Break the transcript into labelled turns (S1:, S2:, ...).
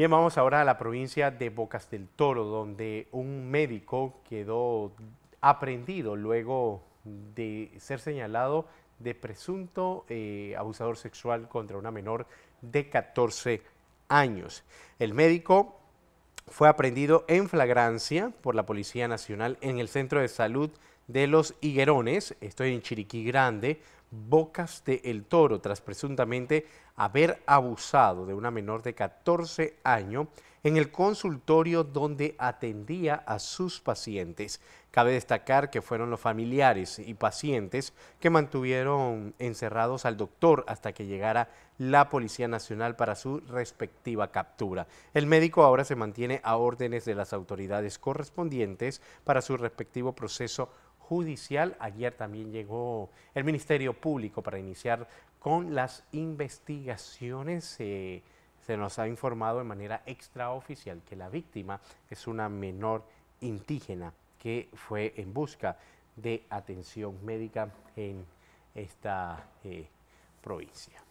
S1: Bien, vamos ahora a la provincia de Bocas del Toro, donde un médico quedó aprendido luego de ser señalado de presunto eh, abusador sexual contra una menor de 14 años. El médico fue aprendido en flagrancia por la Policía Nacional en el Centro de Salud de los higuerones, estoy en Chiriquí Grande, Bocas de El Toro, tras presuntamente haber abusado de una menor de 14 años en el consultorio donde atendía a sus pacientes. Cabe destacar que fueron los familiares y pacientes que mantuvieron encerrados al doctor hasta que llegara la Policía Nacional para su respectiva captura. El médico ahora se mantiene a órdenes de las autoridades correspondientes para su respectivo proceso Judicial. Ayer también llegó el Ministerio Público para iniciar con las investigaciones. se nos ha informado de manera extraoficial que la víctima es una menor indígena que fue en busca de atención médica en esta eh, provincia.